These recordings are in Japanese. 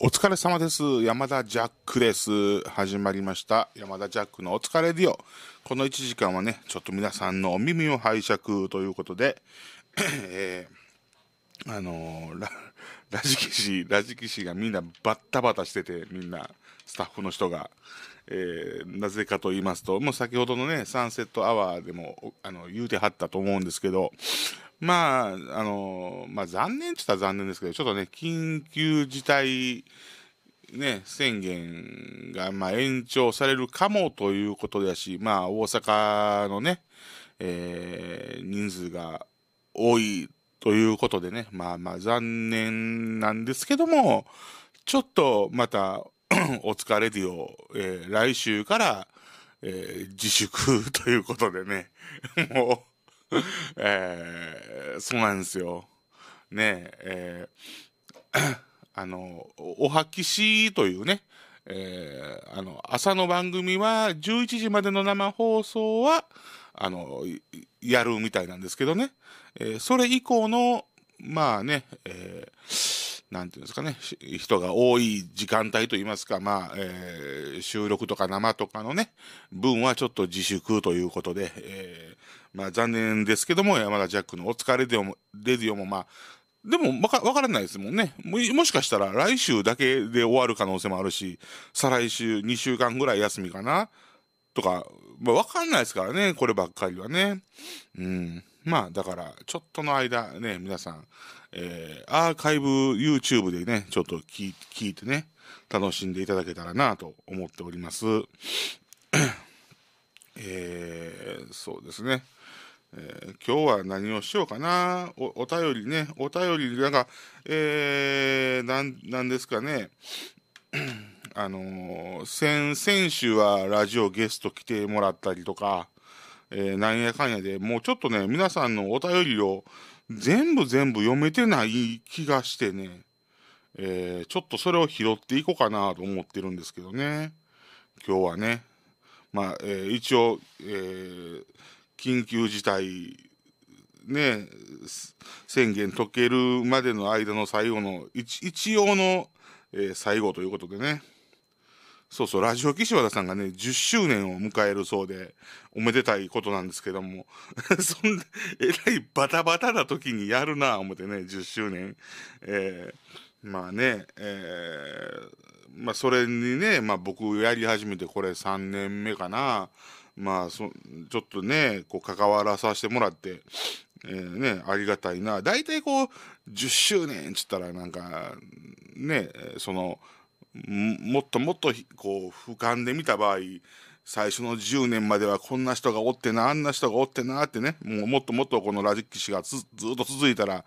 お疲れ様です。山田ジャックです。始まりました。山田ジャックのお疲れディオ。この1時間はね、ちょっと皆さんのお耳を拝借ということで、えー、あのー、ラ、ラジキシ、ラジキシがみんなバッタバタしてて、みんな、スタッフの人が。えー、なぜかと言いますと、もう先ほどのね、サンセットアワーでも、あの、言うてはったと思うんですけど、まあ、あの、まあ残念って言ったら残念ですけど、ちょっとね、緊急事態、ね、宣言が、まあ、延長されるかもということだし、まあ、大阪のね、えー、人数が多いということでね、まあまあ残念なんですけども、ちょっとまた お疲れディオ、えー、来週から、えー、自粛ということでね、もう えー、そうなんですよ。ねえ、えー、あの、おはきしというね、えー、あの、朝の番組は、11時までの生放送は、あの、やるみたいなんですけどね、えー、それ以降の、まあね、えー、て言うんですかね、人が多い時間帯といいますか、まあ、えー、収録とか生とかのね、分はちょっと自粛ということで、えー、まあ残念ですけども、山田ジャックのお疲れデも、レディオもまあ、でもわかからないですもんねも。もしかしたら来週だけで終わる可能性もあるし、再来週2週間ぐらい休みかなとか、まあわかんないですからね、こればっかりはね。うん。まあだから、ちょっとの間ね、皆さん、えー、アーカイブ YouTube でね、ちょっと聞聞いてね、楽しんでいただけたらなと思っております。えー、そうですね。えー、今日は何をしようかなお、お便りね、お便り、なんか、えー、なんですかね、あのー、先、先週はラジオゲスト来てもらったりとか、えー、なんやかんやで、もうちょっとね、皆さんのお便りを全部全部読めてない気がしてね、えー、ちょっとそれを拾っていこうかなと思ってるんですけどね、今日はね、まあ、えー、一応、えー、緊急事態ね宣言解けるまでの間の最後の一応の、えー、最後ということでねそうそうラジオ岸和田さんがね10周年を迎えるそうでおめでたいことなんですけども そんえらいバタバタな時にやるな思ってね10周年、えー、まあね、えー、まあ、それにね、まあ、僕やり始めてこれ3年目かなまあそちょっとねこう関わらさせてもらって、えーね、ありがたいな大体こう10周年っつったらなんかねそのもっともっとこう俯瞰で見た場合最初の10年まではこんな人がおってなあんな人がおってなってねもうもっともっとこのラジキ士がずっと続いたら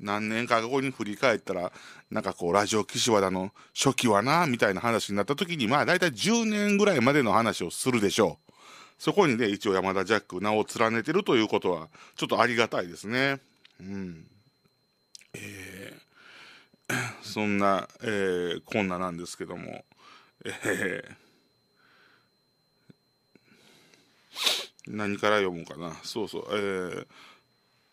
何年か後に振り返ったらなんかこうラジオ岸士はの初期はなみたいな話になった時にまあ大体10年ぐらいまでの話をするでしょう。そこにね、一応山田ジャック名を連ねてるということは、ちょっとありがたいですね。うん。えー、そんな、えー、こんななんですけども、えー、何から読もうかな。そうそう、えー、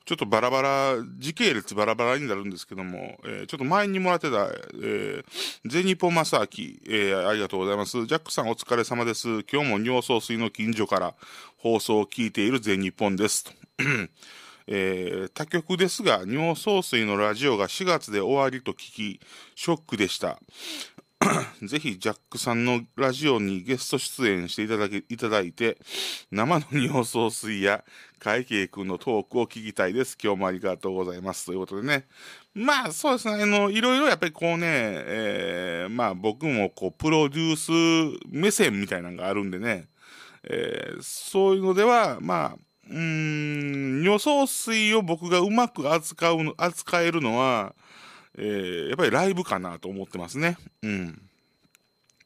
ちょっとバラバラ、時系列バラバラになるんですけども、えー、ちょっと前にもらってた、えー、ゼニポマサーキ、えー、ありがとうございます。ジャックさんお疲れ様です。今日も尿素水の近所から放送を聞いている全日本です。えー、他局ですが、尿素水のラジオが4月で終わりと聞き、ショックでした。ぜひジャックさんのラジオにゲスト出演していただけいただいて、生の尿素水や会計君のトークを聞きたいです。今日もありがとうございます。ということでね。まあそうですね、あの、いろいろやっぱりこうね、えー、まあ僕もこうプロデュース目線みたいなのがあるんでね、えー、そういうのでは、まあ、うん、尿素水を僕がうまく扱う扱えるのは、えー、やっぱりライブかなと思ってますね。うん。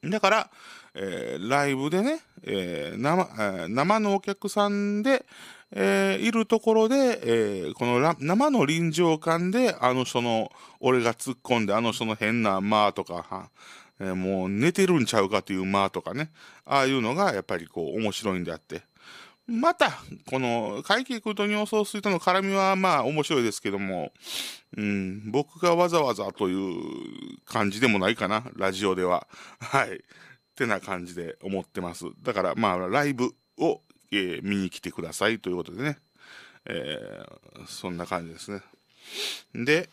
だから、えー、ライブでね、えー、生、え生のお客さんで、えいるところで、えこの生の臨場感で、あの人の、俺が突っ込んで、あの人の変な間とか、えもう寝てるんちゃうかという間とかね、ああいうのがやっぱりこう面白いんであって。また、この、海景君と尿素水との絡みは、まあ、面白いですけども、うん、僕がわざわざという感じでもないかな、ラジオでは。はい。ってな感じで思ってます。だから、まあ、ライブを、えー、見に来てくださいということでね。えー、そんな感じですね。で、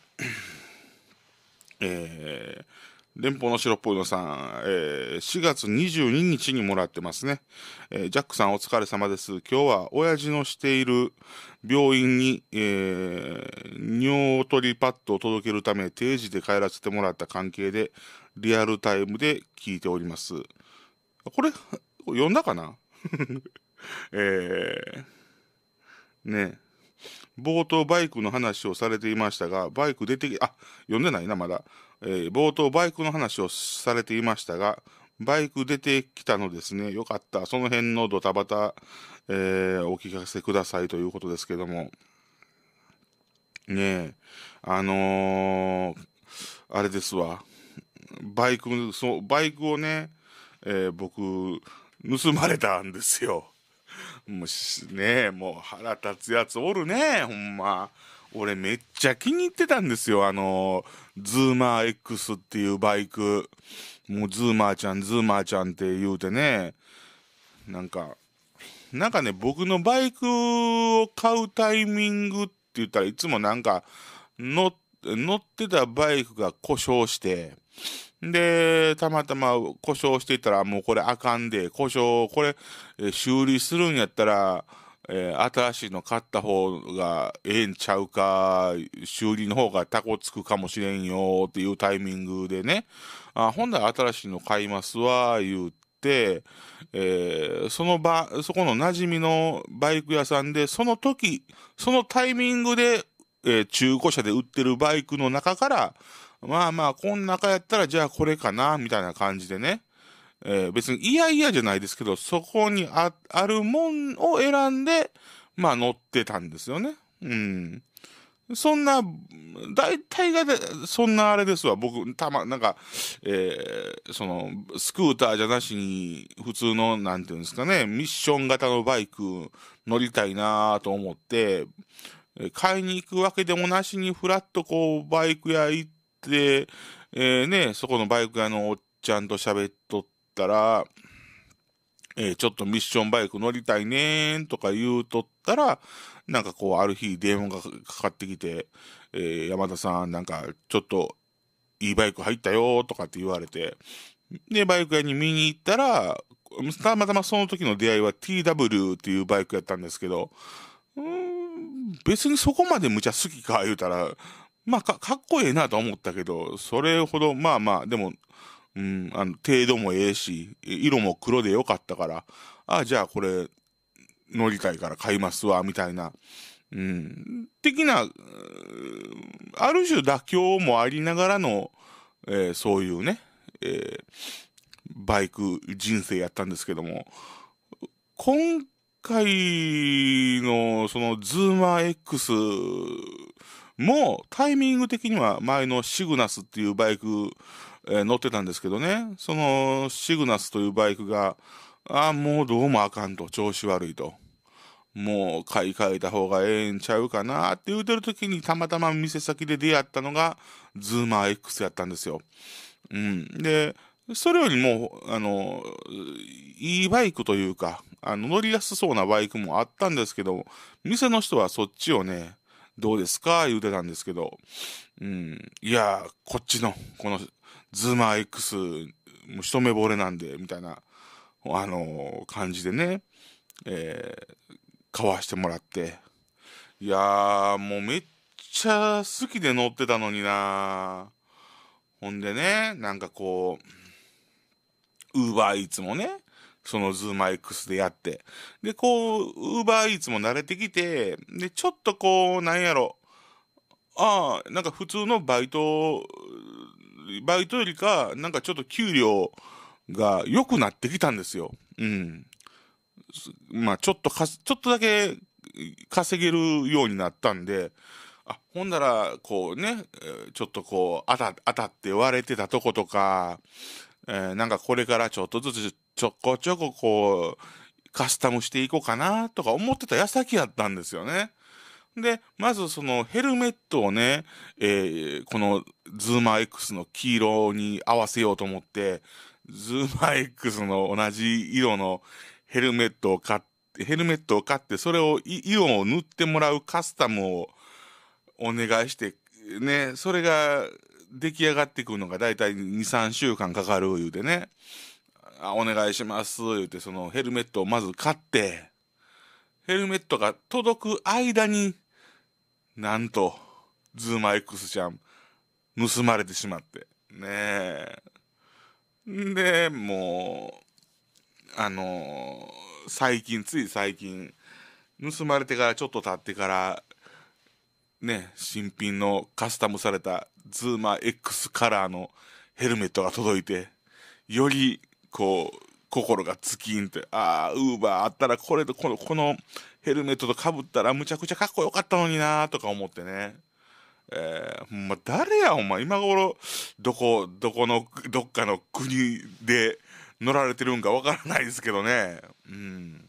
えー、連邦の白っぽいのさん、えー、4月22日にもらってますね、えー、ジャックさんお疲れ様です。今日は親父のしている病院に、えー、尿取りパッドを届けるため定時で帰らせてもらった関係で、リアルタイムで聞いております。これ、読んだかな えー、ね冒頭バイクの話をされていましたが、バイク出てき、あ、読んでないな、まだ。えー、冒頭バイクの話をされていましたが、バイク出てきたのですね。よかった。その辺のドタバタ、えー、お聞かせくださいということですけども。ねえ、あのー、あれですわ。バイク、そう、バイクをね、え僕、盗まれたんですよ。もうねもう腹立つやつおるねほんま俺めっちゃ気に入ってたんですよあのズーマー X っていうバイクもうズーマーちゃんズーマーちゃんって言うてねなんかなんかね僕のバイクを買うタイミングって言ったらいつもなんか乗ってたバイクが故障してで、たまたま故障していたら、もうこれあかんで、故障、これ、えー、修理するんやったら、えー、新しいの買った方がええんちゃうか、修理の方がタコつくかもしれんよっていうタイミングでね、あ来、新しいの買いますわ、言うて、えー、その場、そこの馴染みのバイク屋さんで、その時、そのタイミングで、えー、中古車で売ってるバイクの中から、まあまあ、こん中やったら、じゃあこれかな、みたいな感じでね。えー、別に嫌々じゃないですけど、そこにあ、あるもんを選んで、まあ乗ってたんですよね。うん。そんな、大体が、そんなあれですわ。僕、たま、なんか、えー、その、スクーターじゃなしに、普通の、なんていうんですかね、ミッション型のバイク乗りたいなと思って、買いに行くわけでもなしに、フラッとこう、バイク屋行って、で、えー、ね、そこのバイク屋のおっちゃんと喋っとったら、えー、ちょっとミッションバイク乗りたいねーとか言うとったら、なんかこう、ある日電話がかかってきて、えー、山田さん、なんかちょっといいバイク入ったよとかって言われて、で、バイク屋に見に行ったら、たまたまその時の出会いは TW っていうバイクやったんですけど、うん、別にそこまで無茶好きか言うたら、まあか、かっこええなと思ったけど、それほど、まあまあ、でも、うん、あの、程度もええし、色も黒でよかったから、ああ、じゃあこれ、乗りたいから買いますわ、みたいな。うん、的な、ある種妥協もありながらの、えー、そういうね、えー、バイク人生やったんですけども、今回のそのズーマー X もうタイミング的には前のシグナスっていうバイク、えー、乗ってたんですけどね、そのシグナスというバイクが、ああ、もうどうもあかんと、調子悪いと。もう買い替えた方がええんちゃうかなって言うてる時にたまたま店先で出会ったのがズーマー X やったんですよ。うん。で、それよりも、あの、いいバイクというか、あの、乗りやすそうなバイクもあったんですけど、店の人はそっちをね、どうですか言うてたんですけど、うん、いや、こっちの、この、ズーマー X、もう一目惚れなんで、みたいな、あのー、感じでね、えー、買わしてもらって、いやー、もうめっちゃ好きで乗ってたのになほんでね、なんかこう、ウーバーイーツもね、そのズーマ X でやって。で、こう、ウーバーイーツも慣れてきて、で、ちょっとこう、なんやろ。ああ、なんか普通のバイト、バイトよりか、なんかちょっと給料が良くなってきたんですよ。うん。まあ、ちょっとか、ちょっとだけ稼げるようになったんで、あ、ほんなら、こうね、ちょっとこう、当た、当たって割れてたとことか、えー、なんかこれからちょっとずつちょこちょここう、カスタムしていこうかなとか思ってた矢先やったんですよね。で、まずそのヘルメットをね、えー、このズーマー X の黄色に合わせようと思って、ズーマー X の同じ色のヘルメットを買って、ヘルメットを買って、それを、色を塗ってもらうカスタムをお願いして、ね、それが出来上がってくるのが大体2、3週間かかる言うでね。あお願いします、言って、そのヘルメットをまず買って、ヘルメットが届く間に、なんと、ズーマ X ちゃん、盗まれてしまって。ねえ。で、もう、あのー、最近、つい最近、盗まれてからちょっと経ってから、ね、新品のカスタムされたズーマ X カラーのヘルメットが届いて、よりこう心がつきんってああウーバーあったらこれとこのこのヘルメットとかぶったらむちゃくちゃかっこよかったのになとか思ってね。えー、まあ、誰やお前今頃どこどこのどっかの国で乗られてるんかわからないですけどねうん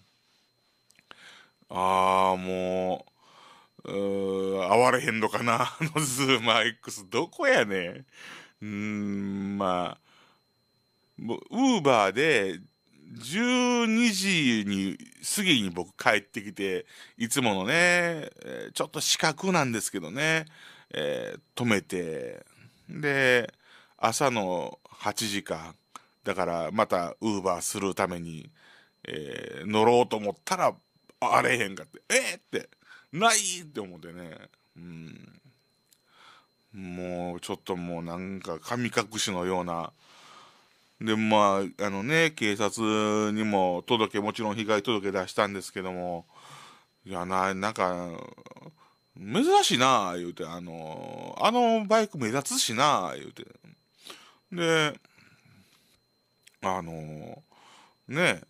ああもううあわれへんのかなあのズーマー X どこやねんうんまあウーバーで12時に過ぎに僕帰ってきて、いつものね、ちょっと四角なんですけどね、えー、止めて、で、朝の8時か、だからまたウーバーするために、えー、乗ろうと思ったら、あれへんかって、えー、って、ないって思ってね、うん。もうちょっともうなんか神隠しのような、で、まあ、あのね、警察にも届け、もちろん被害届出したんですけども、いや、な、なんか、珍しいな、言うて、あの、あのバイク目立つしな、言うて。で、あの、ね、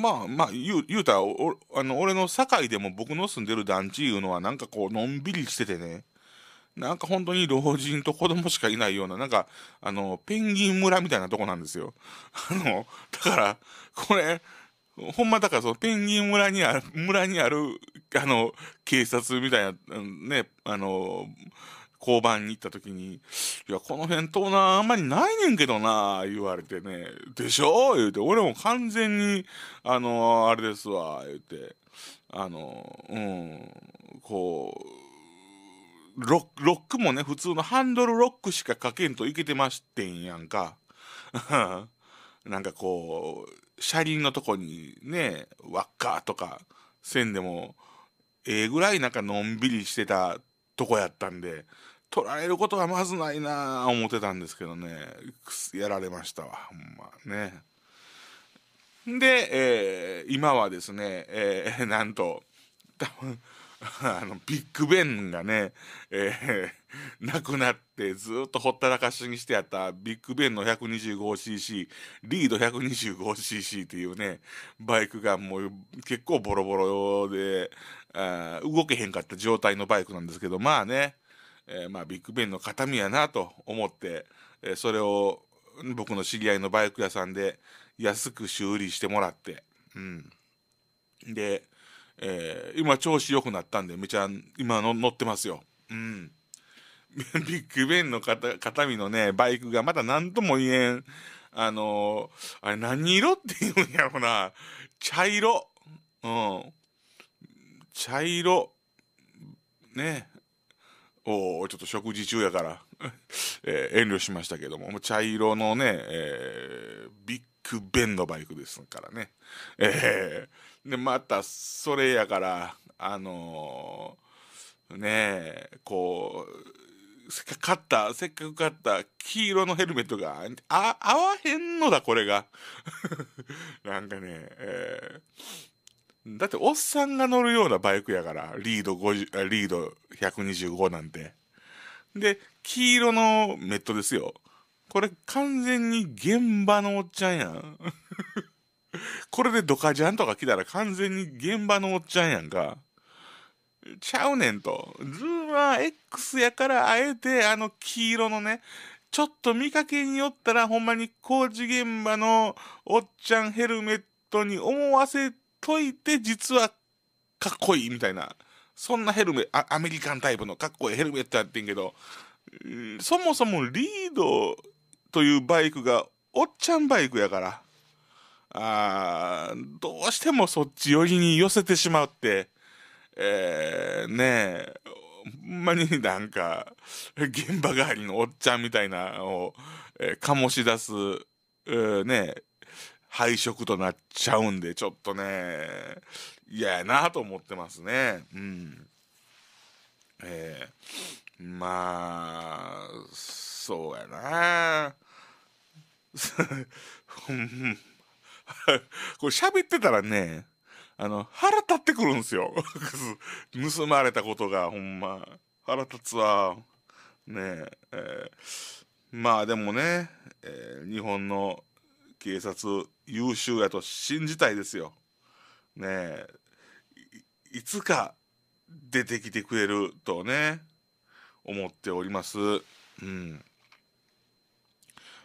まあまあ言う言うたらおあの俺の堺でも僕の住んでる団地いうのはなんかこうのんびりしててねなんか本当に老人と子供しかいないような、なんか、あの、ペンギン村みたいなとこなんですよ。あの、だから、これ、ほんまだからそのペンギン村にある、村にある、あの、警察みたいな、ね、あの、交番に行った時に、いや、この辺盗難あんまりないねんけどな、言われてね、でしょ言うて、俺も完全に、あの、あれですわ、言うて、あの、うん、こう、ロック、ロックもね、普通のハンドルロックしかかけんといけてましてんやんか。なんかこう、車輪のとこにね、輪っかとか線でも、ええー、ぐらいなんかのんびりしてたとこやったんで、取られることはまずないなぁ思ってたんですけどね、やられましたわ、ほんまね。で、えー、今はですね、えー、なんと、多分 あの、ビッグベンがね、えー、な くなってずっとほったらかしにしてあったビッグベンの 125cc、リード 125cc っていうね、バイクがもう結構ボロボロで、あ動けへんかった状態のバイクなんですけど、まあね、えー、まあビッグベンの形見やなと思って、えー、それを僕の知り合いのバイク屋さんで安く修理してもらって、うん。で、えー、今調子良くなったんでめちゃ今の乗ってますようん ビッグベンの片片身のねバイクがまだ何とも言えんあのー、あれ何色って言うんやろな茶色うん茶色ねおおちょっと食事中やから えー、遠慮しましたけども茶色のね、えー、ビッグベンのバイクですからねえー、でまたそれやからあのー、ねえこうせっかく買ったせっかく買った黄色のヘルメットがあ合わへんのだこれが なんかね、えー、だっておっさんが乗るようなバイクやからリード50リード125なんてで黄色のメットですよこれ完全に現場のおっちゃんやん これでドカジャンとか来たら完全に現場のおっちゃんやんか。ちゃうねんと。ズーマー X やからあえてあの黄色のね、ちょっと見かけによったらほんまに工事現場のおっちゃんヘルメットに思わせといて実はかっこいいみたいな。そんなヘルメアメリカンタイプのかっこいいヘルメットやってんけど、そもそもリードというバイクがおっちゃんバイクやから。あどうしてもそっち寄りに寄せてしまうって、えー、ねえ、ほんまになんか、現場帰りのおっちゃんみたいなのを、えー、醸し出す、えー、ねえ、配色となっちゃうんで、ちょっとね、嫌やなと思ってますね。うん。えー、まあ、そうやな。これ喋ってたらね、あの、腹立ってくるんですよ。盗まれたことが、ほんま。腹立つわ。ねえ。えー、まあでもね、えー、日本の警察優秀やと信じたいですよ。ねえ。いつか出てきてくれるとね、思っております。うん。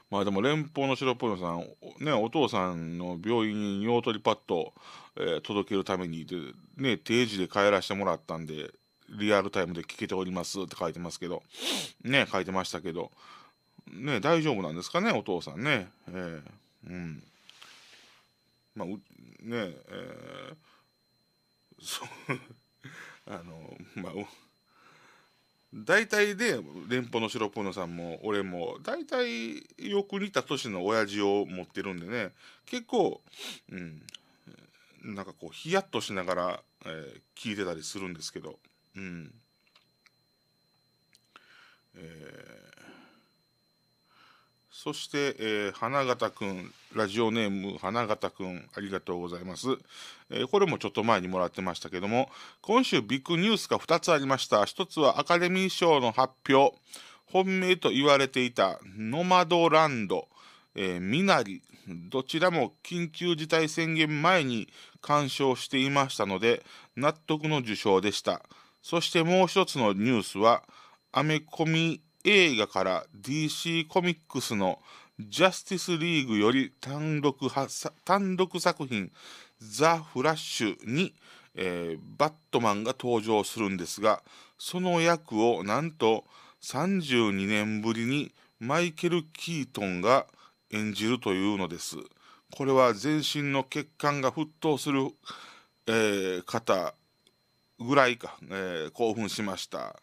まあでも連邦の白っぽいのさん、ね、お父さんの病院に尿取りパッド、えー、届けるためにで、ね、定時で帰らせてもらったんで、リアルタイムで聞けておりますって書いてますけど、ね、書いてましたけど、ね、大丈夫なんですかね、お父さんね。えー、うん。まあ、ねえー、そう、あの、まあ、大体で、連邦の白ぽーノさんも俺も大体よく似た年の親父を持ってるんでね結構、うん、なんかこうヒヤッとしながら、えー、聞いてたりするんですけど、うんえー、そして、えー、花形くん、ラジオネーム花形くん、ありがとうございます、えー、これもちょっと前にもらってましたけども、今週ビッグニュースが2つありました。1つはアカデミー賞の発表。本命と言われていたノマドランド、えー、ミナリ、どちらも緊急事態宣言前に鑑賞していましたので、納得の受賞でした。そしてもう1つのニュースは、アメコミ映画から DC コミックスのジャスティスリーグより単独単独作品ザ・フラッシュに、えー、バットマンが登場するんですが、その役をなんと32年ぶりにマイケル・キートンが演じるというのです。これは全身の血管が沸騰する、えー、方ぐらいか、えー、興奮しました。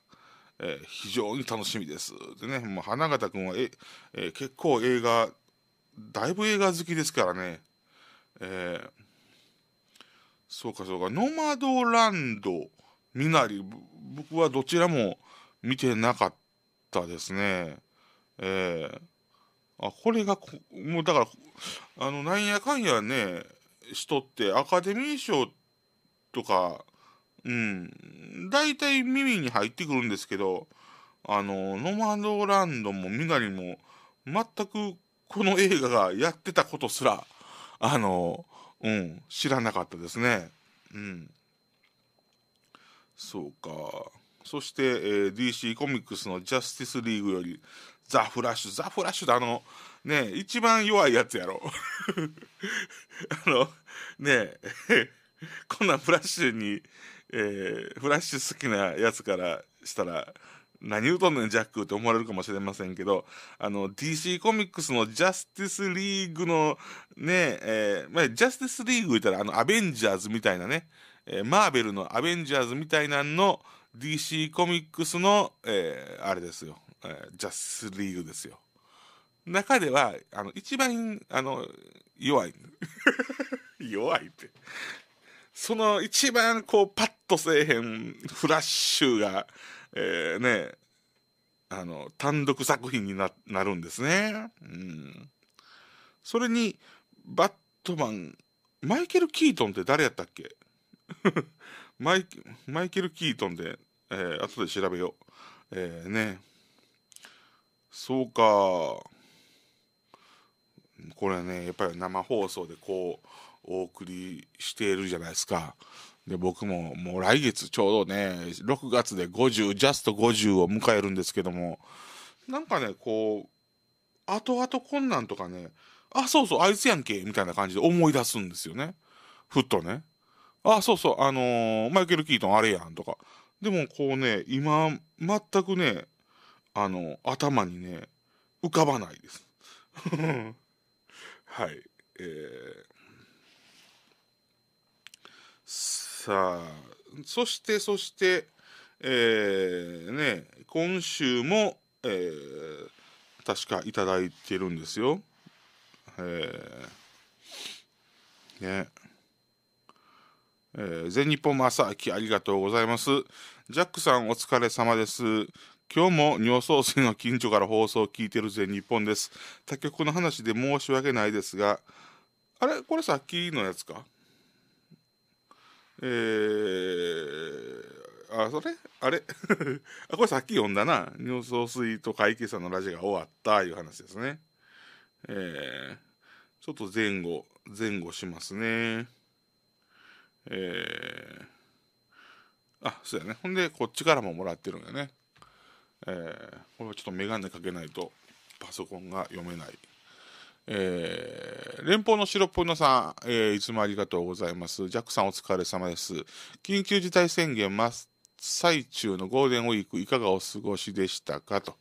えー、非常に楽しみです。でね、もう花形君はえ、えー、結構映画、だいぶ映画好きですからね、えー、そうかそうか、ノマドランド、ミナリ、僕はどちらも見てなかったですね。えー、あこれがもうだからあのなんやかんやね人ってアカデミー賞とかうん、大体耳に入ってくるんですけど、あの、ノマドランドもミナリも、全くこの映画がやってたことすら、あの、うん、知らなかったですね。うん。そうか。そして、えー、DC コミックスのジャスティスリーグより、ザ・フラッシュ、ザ・フラッシュだ、あの、ね一番弱いやつやろ。あの、ね こんなフラッシュにえー、フラッシュ好きなやつからしたら何言うとんねんジャックって思われるかもしれませんけどあの DC コミックスのジャスティスリーグのねえー、まあ、ジャスティスリーグ言ったらあのアベンジャーズみたいなね、えー、マーベルのアベンジャーズみたいなんの DC コミックスの、えー、あれですよ、えー、ジャスリーグですよ中ではあの一番あの弱い 弱いってその一番こうパッとせえへんフラッシュが、えー、ね、あの、単独作品にななるんですね。うん。それに、バットマン、マイケル・キートンって誰やったっけ マイマイケル・キートンで、えー、後で調べよう。えー、ね。そうか。これね、やっぱり生放送でこう、お送りしているじゃないですか。で、僕ももう来月ちょうどね、6月で50、ジャスト50を迎えるんですけども、なんかね、こう、後々困難とかね、あ、そうそう、あいつやんけ、みたいな感じで思い出すんですよね。ふっとね。あ、そうそう、あのー、マイケル・キートンあれやんとか。でもこうね、今、全くね、あの、頭にね、浮かばないです。はい。えーさあそしてそしてえー、ね今週も、えー、確かいただいてるんですよ。えー、ねえー、全日本も朝秋ありがとうございます。ジャックさんお疲れ様です。今日も尿素水の近所から放送を聞いてる全日本です。他局の話で申し訳ないですが、あれこれさっきのやつかえー、あ、それあれ あ、これさっき読んだな。尿素水と会計さんのラジオが終わったいう話ですね。えー、ちょっと前後、前後しますね。えー、あ、そうやね。ほんで、こっちからももらってるんだよね。えー、これはちょっとメガネかけないとパソコンが読めない。えー、連邦の白っぽいのさん、えー、いつもありがとうございます。ジャックさんお疲れ様です。緊急事態宣言真っ最中のゴールデンウィーク、いかがお過ごしでしたかと。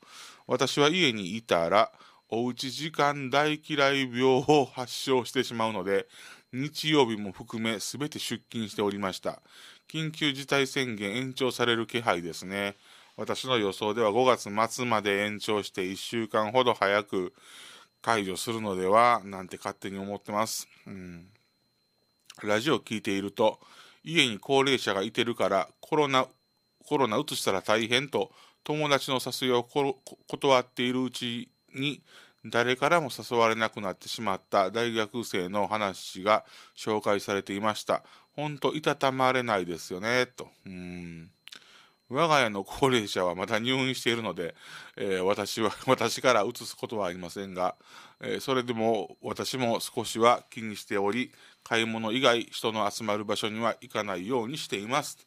私は家にいたら、おうち時間大嫌い病を発症してしまうので、日曜日も含め全て出勤しておりました。緊急事態宣言延長される気配ですね。私の予想では5月末まで延長して1週間ほど早く、解除するのではなんて勝手に思ってます。うん、ラジオを聞いていると、家に高齢者がいてるからコロナ、コロナ移したら大変と友達の誘いを断っているうちに誰からも誘われなくなってしまった大学生の話が紹介されていました。本当いたたまれないですよね、と。うん我が家の高齢者はまだ入院しているので、えー、私は、私から移すことはありませんが、えー、それでも私も少しは気にしており、買い物以外人の集まる場所には行かないようにしています。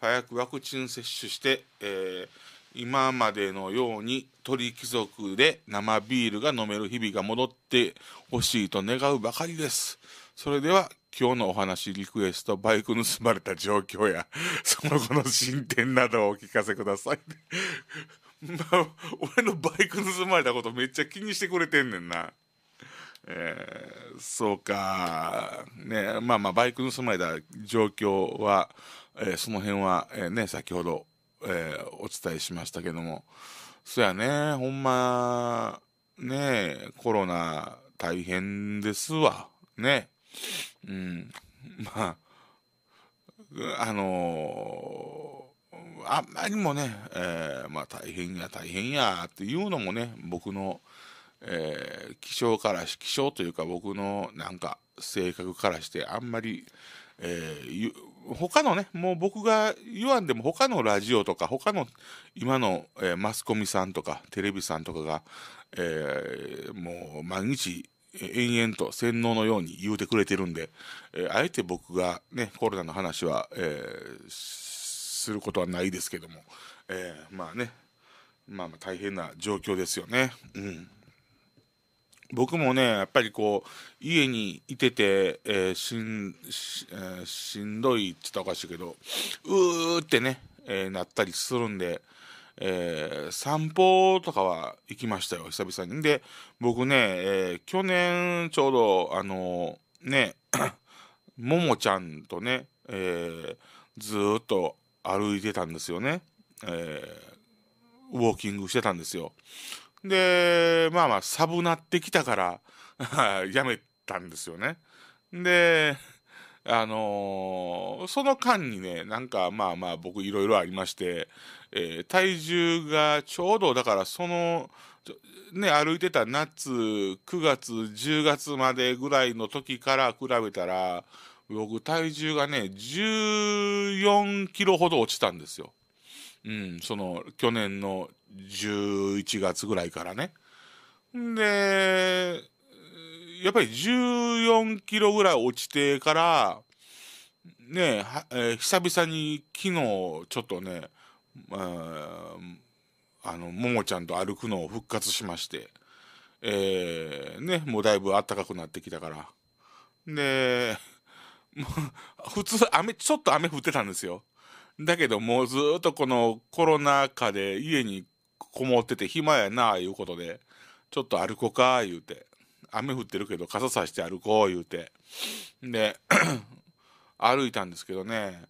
早くワクチン接種して、えー、今までのように鳥貴族で生ビールが飲める日々が戻ってほしいと願うばかりです。それでは今日のお話リクエスト、バイク盗まれた状況や、その後の進展などをお聞かせください。まあ、俺のバイク盗まれたことめっちゃ気にしてくれてんねんな。えー、そうか。ね、まあまあ、バイク盗まれた状況は、えー、その辺は、えー、ね、先ほど、えお伝えしましたけども。そやね、ほんま、ね、コロナ大変ですわ。ね。うん、まあ、あのー、あんまりもね、えー、まあ大変や大変やっていうのもね、僕の、えー、気象からし、気象というか僕のなんか性格からしてあんまり、えー、他のね、もう僕が言わんでも他のラジオとか、他の今の、えー、マスコミさんとかテレビさんとかが、えー、もう毎日延々と洗脳のように言うてくれてるんで、えあえて僕がね、コロナの話は、えすることはないですけども、えまあね、まあまあ大変な状況ですよね。うん。僕もね、やっぱりこう、家にいてて、えー、しんし、えー、しんどいって言ったらおかしいけど、うーってね、えー、なったりするんで、えー、散歩とかは行きましたよ、久々に。で、僕ね、えー、去年ちょうど、あのー、ね、ももちゃんとね、えずっと歩いてたんですよね、えウォーキングしてたんですよ。で、まあまあ、サブなってきたから やめたんですよね。で、あのー、その間にね、なんかまあまあ僕いろいろありまして、えー、体重がちょうどだからその、ね、歩いてた夏、9月、10月までぐらいの時から比べたら、僕体重がね、14キロほど落ちたんですよ。うん、その去年の11月ぐらいからね。で、やっぱり14キロぐらい落ちてから、ねえ、えー、久々に昨日ちょっとね、あの、ももちゃんと歩くのを復活しまして、えー、ね、もうだいぶ暖かくなってきたから。で、もう、普通雨、ちょっと雨降ってたんですよ。だけどもうずっとこのコロナ禍で家にこもってて暇やなあいうことで、ちょっと歩こうか言うて、雨降ってるけど傘さして歩こう言うて、で、歩いたんですけどね、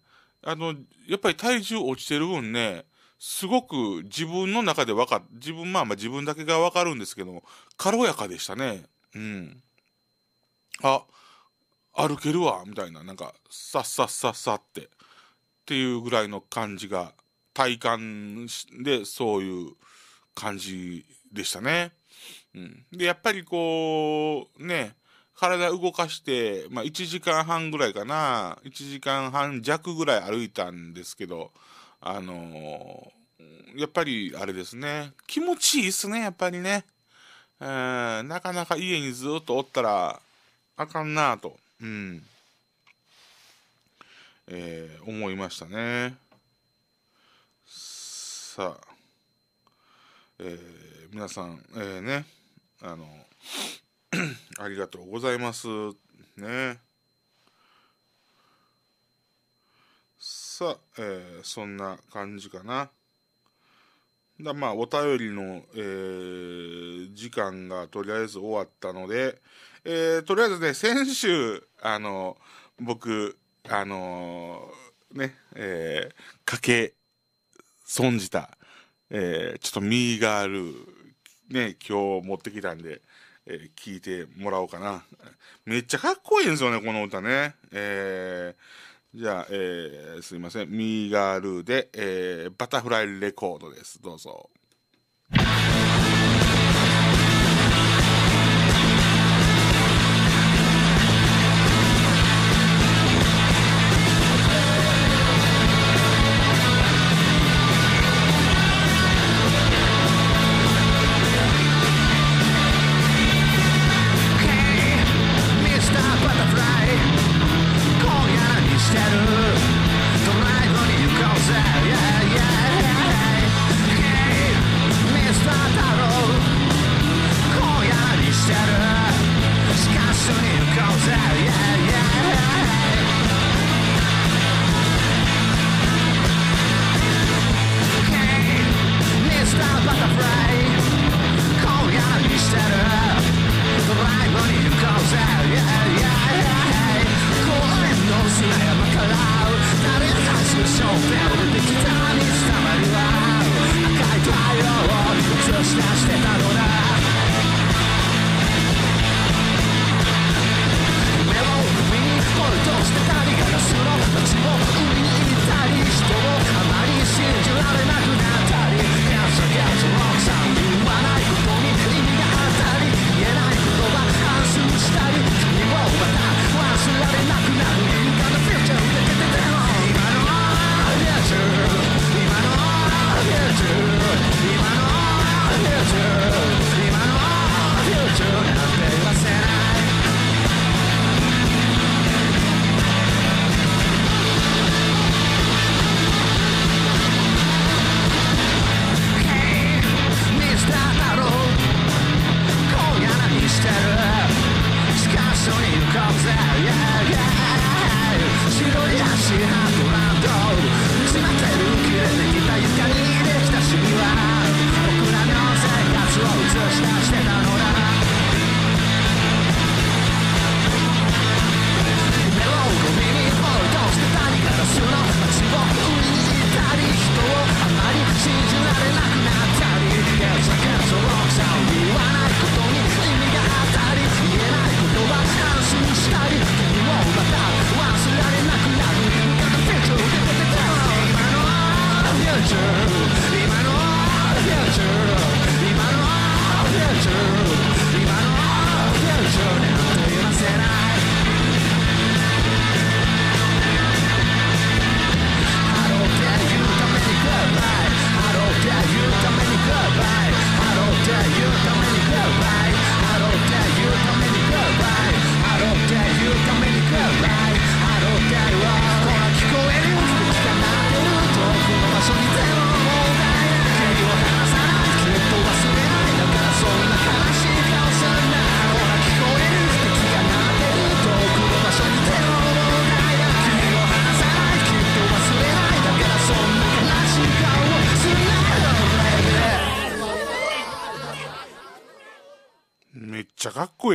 あの、やっぱり体重落ちてる分ね、すごく自分の中で分かっ、自分、まあまあ自分だけが分かるんですけど、軽やかでしたね。うん。あ、歩けるわ、みたいな、なんか、さっさっさっさって、っていうぐらいの感じが、体感でそういう感じでしたね。うん。で、やっぱりこう、ね、体動かして、まあ、1時間半ぐらいかな、1時間半弱ぐらい歩いたんですけど、あのー、やっぱりあれですね、気持ちいいですね、やっぱりね。えー、なかなか家にずっとおったら、あかんなぁと、うん、えー、思いましたね。さあ、えー、皆さん、えー、ね、あの、ありがとうございます。ね。さあ、えー、そんな感じかな。だまあ、お便りの、えー、時間がとりあえず終わったので、えー、とりあえずね、先週、あの、僕、あのー、ね、えー、かけ、損じた、えー、ちょっとミーガール、ね、今日持ってきたんで、えー、聞いてもらおうかな。めっちゃかっこいいんですよね、この歌ね。えー、じゃあ、えー、すいません。ミーガールで、えー、バタフライレコードです。どうぞ。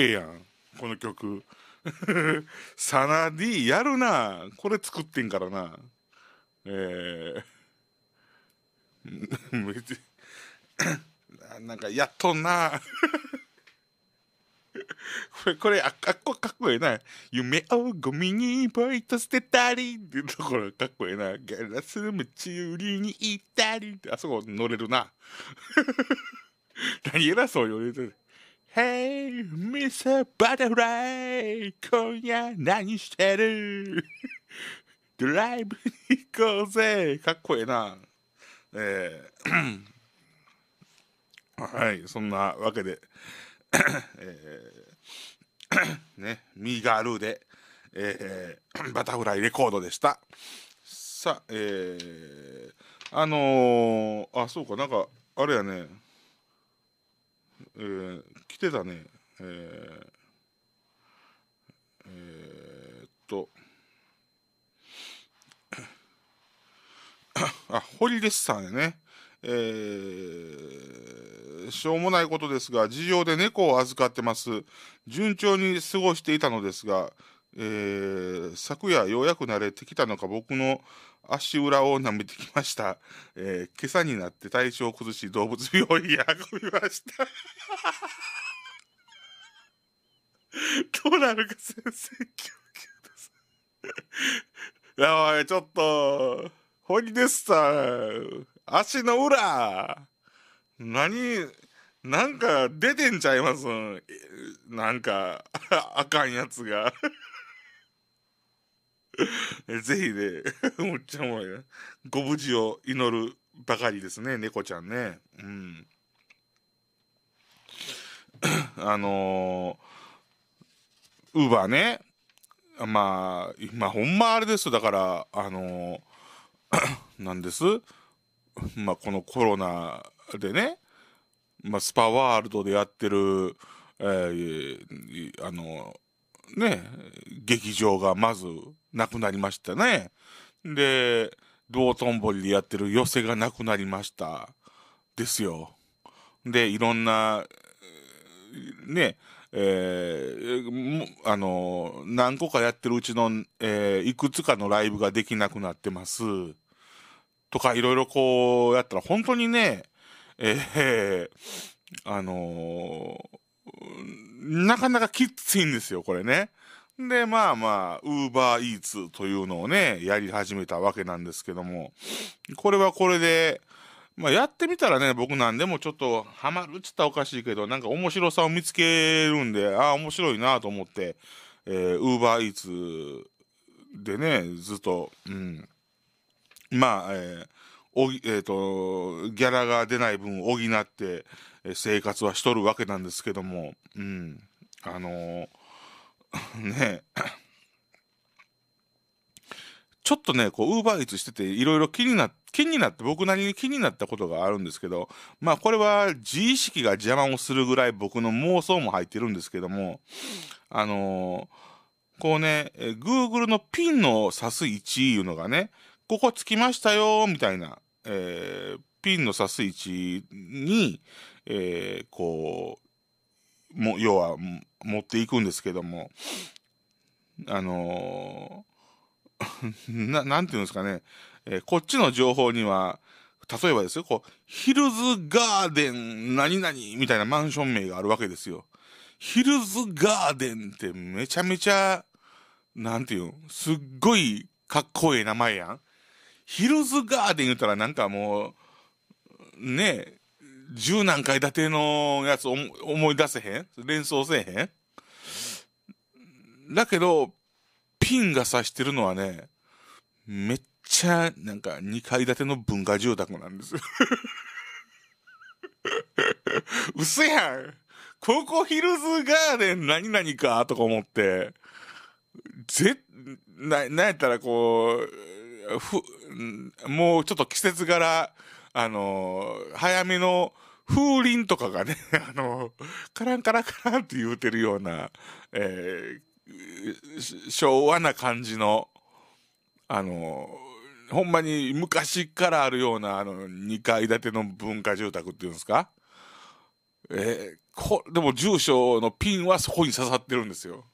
えやんこの曲 サナディやるなこれ作ってんからなえー、めっちゃ なんかやっとんなこれ これあかっこかっこええな夢をゴミにバイト捨てたりっていうところかっこええなガラスの鞭売りに行ったりってあそこ乗れるな何偉そう言われてるヘイミス・バタフライ今夜何してるドライブに行こうぜかっこええな。えー はい、そんなわけで、えーね、ミーガールーで、えー、バタフライレコードでした。さあ、えー、あのー、あ、そうか、なんか、あれやね。えー、来てたね、えー、えー、っと、あ、堀リデさんね、えー、しょうもないことですが、事情で猫を預かってます。順調に過ごしていたのですが、えー、昨夜ようやく慣れてきたのか僕の足裏を舐めてきました。えー、今朝になって体調を崩し動物病院へ運びました。どうなるか先生、気をくださやばい、ちょっと、ホリデスさん、足の裏、何、なんか出てんちゃいますなんか、あかんやつが ぜひね、むっちゃおもろいご無事を祈るばかりですね、猫ちゃんね。うん。あのウーバーね。まあ、今ほんまあれですだから、あのー、なんです。まあ、このコロナでね、まあ、スパワールドでやってる、えー、あのーね、劇場がまずなくなりましたね。で、道頓堀でやってる寄席がなくなりました。ですよ。で、いろんな、ね、えー、あの、何個かやってるうちの、えー、いくつかのライブができなくなってます。とか、いろいろこうやったら、本当にね、えー、あのなかなかきついんですよ、これね。で、まあまあ、ウーバーイーツというのをね、やり始めたわけなんですけども、これはこれで、まあやってみたらね、僕なんでもちょっとハマるっつったらおかしいけど、なんか面白さを見つけるんで、ああ、面白いなと思って、えー、ウーバーイーツでね、ずっと、うん、まあ、えーえー、と、ギャラが出ない分補って、生活はしとるわけなんですけども、うん、あのー、ね ちょっとね、こう、ウーバーイーツしてて、いろいろ気にな、気になって、僕なりに気になったことがあるんですけど、まあ、これは自意識が邪魔をするぐらい僕の妄想も入ってるんですけども、あのー、こうね、Google のピンの指す位置いうのがね、ここつきましたよ、みたいな、えー、ピンの指す位置に、えー、こう、も、要は、持っていくんですけども、あのー、な、なんていうんですかね、えー、こっちの情報には、例えばですよ、こう、ヒルズガーデン何々みたいなマンション名があるわけですよ。ヒルズガーデンってめちゃめちゃ、なんていうん、すっごいかっこええ名前やん。ヒルズガーデン言ったらなんかもう、ねえ、十何階建てのやつ思い出せへん連想せへんだけど、ピンが刺してるのはね、めっちゃ、なんか、二階建ての文化住宅なんですよ。嘘やんここヒルズガーデン何々かとか思って、ぜ、な、なんやったらこう、ふ、もうちょっと季節柄、あの、早めの風鈴とかがね、あの、カランカランカランって言うてるような、えー、昭和な感じの、あの、ほんまに昔からあるような、あの、2階建ての文化住宅っていうんですかえー、こ、でも住所のピンはそこに刺さってるんですよ。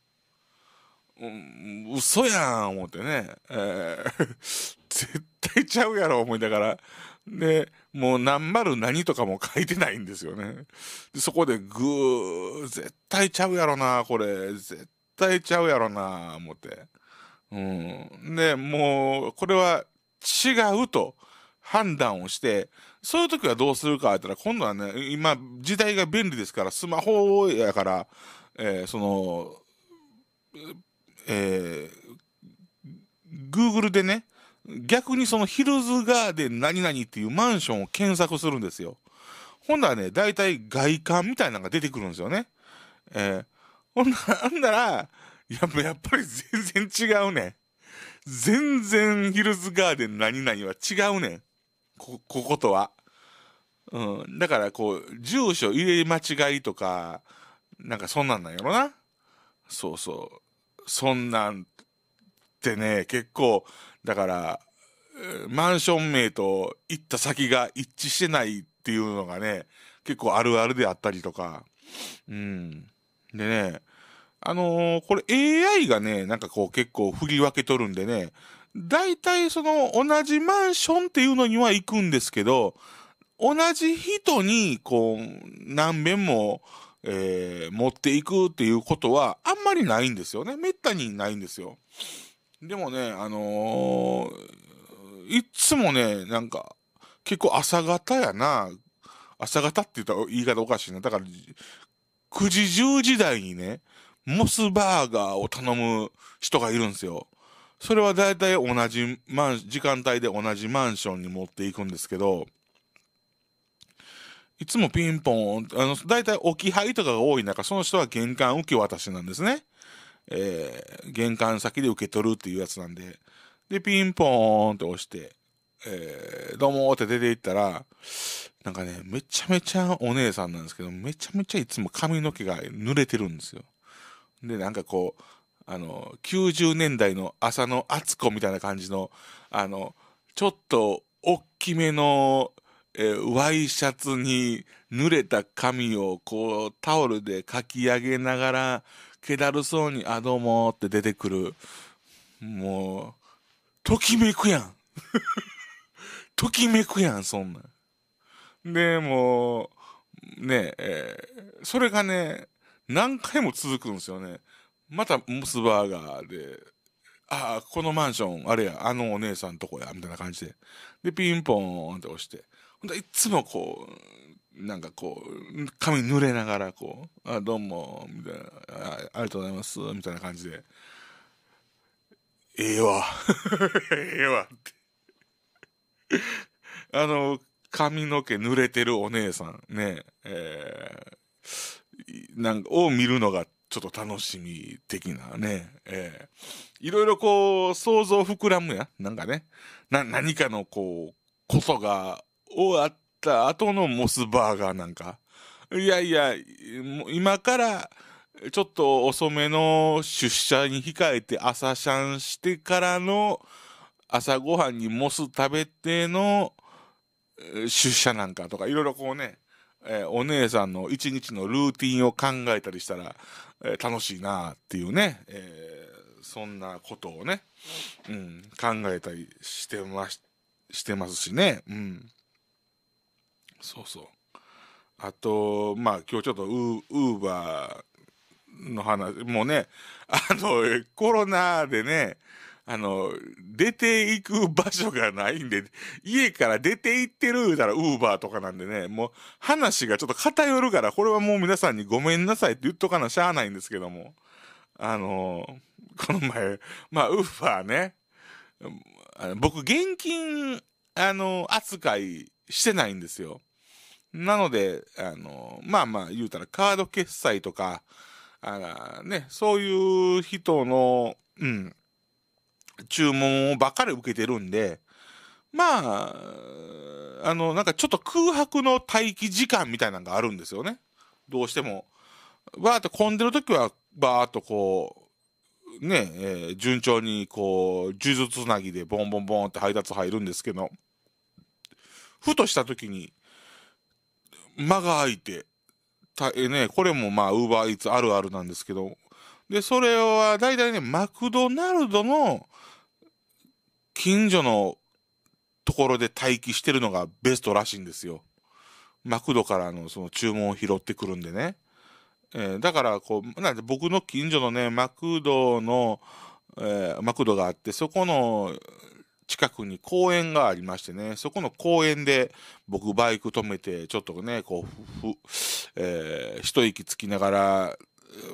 うん、嘘やん、思ってね。えー、絶対ちゃうやろ、思いながら。で、もう何丸何とかも書いてないんですよね。でそこでぐー、絶対ちゃうやろな、これ。絶対ちゃうやろな、思って。うん。で、もう、これは違うと判断をして、そういう時はどうするか言ったら、今度はね、今、時代が便利ですから、スマホやから、えー、その、えー、Google でね、逆にそのヒルズガーデン何々っていうマンションを検索するんですよ。ほんならね、大体外観みたいなのが出てくるんですよね。えー、ほんなら、やっぱやっぱり全然違うね。全然ヒルズガーデン何々は違うねん。こ、こことは。うん。だからこう、住所入れ間違いとか、なんかそんなんなんやろな。そうそう。そんなんってね、結構、だから、マンション名と行った先が一致してないっていうのがね、結構あるあるであったりとか、うん。でね、あのー、これ AI がね、なんかこう結構振り分けとるんでね、大体その同じマンションっていうのには行くんですけど、同じ人にこう何遍も、えー、持っていくっていうことはあんまりないんですよね。めったにないんですよ。でもね、あのー、いつもね、なんか、結構朝方やな。朝方って言ったら言い方おかしいな。だから、9時、10時台にね、モスバーガーを頼む人がいるんですよ。それは大体同じマン、時間帯で同じマンションに持っていくんですけど、いつもピンポン、あの、大体置き配とかが多い中、その人は玄関受け渡しなんですね。えー、玄関先で受け取るっていうやつなんで、で、ピンポーンって押して、えー、どうもーって出て行ったら、なんかね、めちゃめちゃお姉さんなんですけど、めちゃめちゃいつも髪の毛が濡れてるんですよ。で、なんかこう、あの、90年代の浅野敦子みたいな感じの、あの、ちょっと大きめの、えー、ワイシャツに濡れた髪をこうタオルでかき上げながら気だるそうに、あ、どうもって出てくる。もう、ときめくやん。ときめくやん、そんなん。で、もう、ねえー、それがね、何回も続くんですよね。また、モスバーガーで、ああ、このマンション、あれや、あのお姉さんとこや、みたいな感じで。で、ピンポーンって押して。ほんといつもこう、なんかこう、髪濡れながらこう、あ、どうも、みたいなあ、ありがとうございます、みたいな感じで、ええわ。ええわって あの、髪の毛濡れてるお姉さんね、えー、なんか、を見るのがちょっと楽しみ的なね、えー、いろいろこう、想像膨らむや。なんかね、な、何かのこう、こそが、をあって、した後のモスバーガーなんか。いやいや、今から、ちょっと遅めの出社に控えて朝シャンしてからの朝ごはんにモス食べての出社なんかとかいろいろこうね、えー、お姉さんの一日のルーティンを考えたりしたら、えー、楽しいなっていうね、えー、そんなことをね、うん、考えたりしてまし、してますしね、うん。そうそうあとまあ今日ちょっとウーバーの話もうねあのコロナでねあの、出ていく場所がないんで、家から出て行ってる、だら、ウーバーとかなんでね、もう話がちょっと偏るから、これはもう皆さんにごめんなさいって言っとかなしゃあないんですけども。あの、この前、まあ、ウーバーね、僕、現金、あの、扱いしてないんですよ。なので、あの、まあまあ言うたらカード決済とか、あね、そういう人の、うん、注文ばっかり受けてるんで、まあ、あの、なんかちょっと空白の待機時間みたいなのがあるんですよね。どうしても。わーって混んでる時は、ばーっとこう、ね、えー、順調にこう、呪術つなぎでボンボンボンって配達入るんですけど、ふとした時に、間が空いて、たえね、これもまあ、ウーバーイーツあるあるなんですけど、で、それは大体ね、マクドナルドの近所のところで待機してるのがベストらしいんですよ。マクドからのその注文を拾ってくるんでね。えー、だからこう、なんで僕の近所のね、マクドの、えー、マクドがあって、そこの近くに公園がありましてね、そこの公園で僕バイク止めて、ちょっとね、こう、ふ、えー、一息つきながら、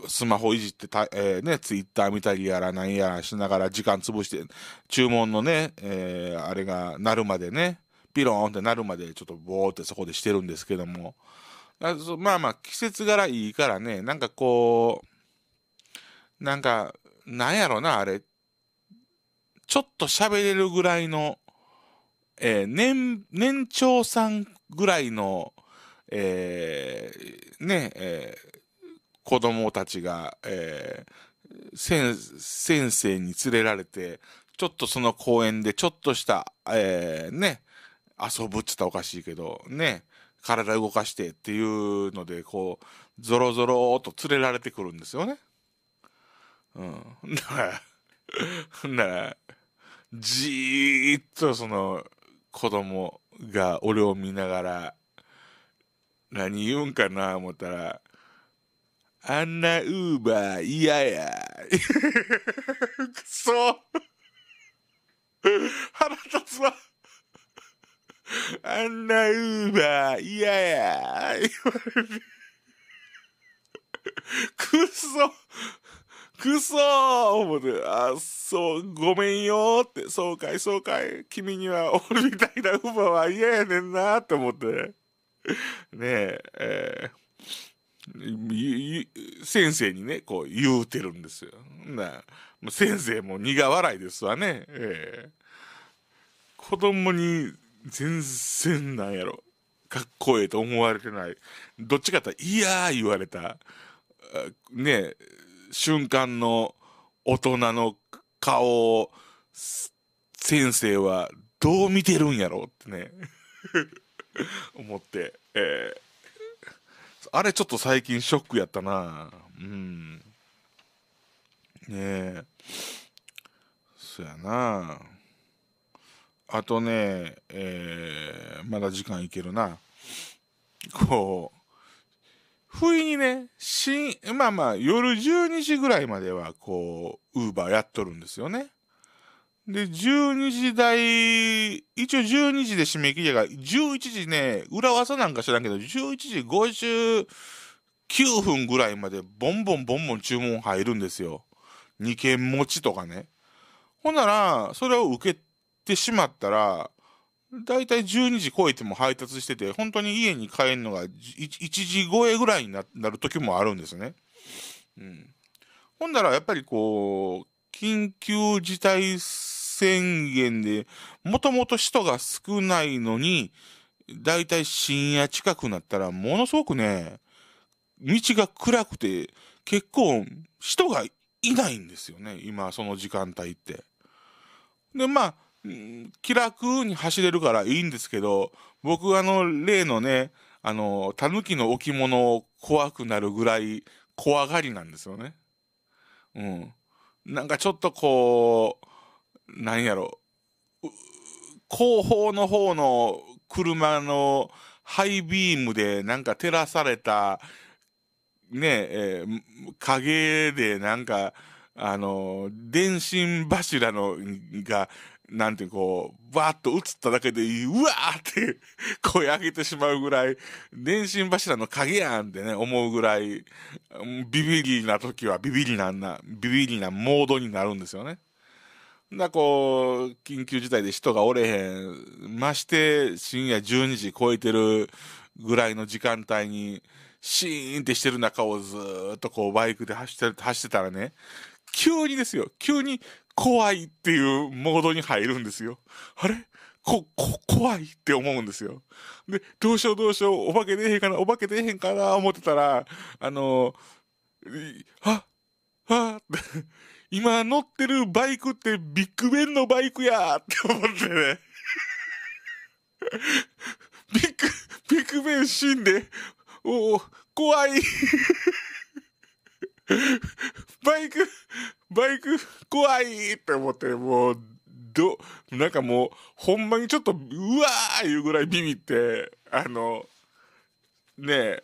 スマホいじってた、えー、ね、ツイッター見たりやらなんやらしながら時間潰して、注文のね、えー、あれが鳴るまでね、ピローンってなるまでちょっとボーってそこでしてるんですけども、あまあまあ季節柄いいからね、なんかこう、なんか、なんやろな、あれ。ちょっと喋れるぐらいの、えー、年、年長さんぐらいの、えー、ね、えー、子供たちが、えー、先生に連れられて、ちょっとその公園でちょっとした、えー、ね、遊ぶっつったらおかしいけど、ね、体動かしてっていうので、こう、ぞろぞろと連れられてくるんですよね。うん。だ ら、ら、じーっとその子供が俺を見ながら何言うんかな思ったら「あんなウーバー嫌や」く そ 腹立つわあんなウーバー嫌や言われくそ くそー思って、あ、そう、ごめんよーって、そうかい、そうかい、君には俺みたいな馬は嫌やねんなーって思って。ねえ、えー、先生にね、こう言うてるんですよ。な先生も苦笑いですわね。えー、子供に全然なんやろ。かっこええと思われてない。どっちかって言ったら、いやー言われた。ねえ、瞬間の大人の顔を先生はどう見てるんやろうってね 思って、えー、あれちょっと最近ショックやったなうんねえそやなあとねえー、まだ時間いけるなこう不意にね、しん、まあまあ、夜12時ぐらいまでは、こう、ウーバーやっとるんですよね。で、12時台、一応12時で締め切りが、11時ね、裏技なんか知らんけど、11時59分ぐらいまで、ボンボンボンボン注文入るんですよ。2件持ちとかね。ほんなら、それを受けてしまったら、大体12時超えても配達してて、本当に家に帰るのが 1, 時超えぐらいになる時もあるんですね。うん。ほんならやっぱりこう、緊急事態宣言で、もともと人が少ないのに、大体深夜近くなったら、ものすごくね、道が暗くて、結構人がいないんですよね。今、その時間帯って。で、まあ、気楽に走れるからいいんですけど、僕あの、例のね、あの、狸の置物を怖くなるぐらい怖がりなんですよね。うん。なんかちょっとこう、なんやろう、後方の方の車のハイビームでなんか照らされた、ねえ、えー、影でなんか、あの、電信柱のがなんていうこう、バーッと映っただけで、うわーって 声上げてしまうぐらい、電信柱の影やんってね、思うぐらい、ビビリな時はビビリなんな、ビビリなモードになるんですよね。だこう、緊急事態で人がおれへん。まして、深夜12時超えてるぐらいの時間帯に、シーンってしてる中をずっとこうバイクで走って、走ってたらね、急にですよ、急に怖いっていうモードに入るんですよ。あれこ、こ、怖いって思うんですよ。で、どうしようどうしよう、お化け出へんかな、お化け出へんかな、思ってたら、あの、あ、あ、今乗ってるバイクってビッグベンのバイクやって思ってね。ビッグ、ビッグベン死んで、おお、怖い。バイク、バイク怖いって思って、もう、ど、なんかもう、ほんまにちょっと、うわーいうぐらいビビって、あの、ねえ、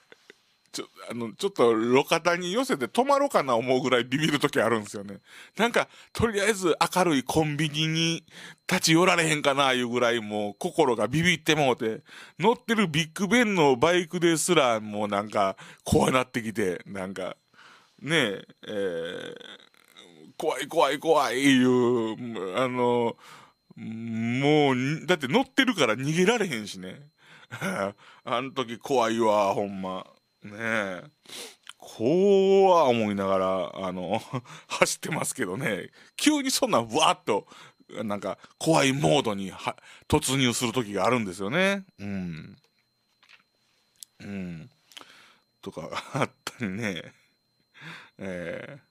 ちょ、あの、ちょっと路肩に寄せて止まろうかな思うぐらいビビる時あるんですよね。なんか、とりあえず明るいコンビニに立ち寄られへんかないうぐらいもう心がビビってもうて、乗ってるビッグベンのバイクですらもうなんか怖なってきて、なんか、ねえ、えー怖い怖い怖いいう、あの、もう、だって乗ってるから逃げられへんしね。あの時怖いわ、ほんま。ねえ。怖思いながら、あの、走ってますけどね。急にそんな、わーっと、なんか、怖いモードには突入する時があるんですよね。うん。うん。とか、あったりね。ええー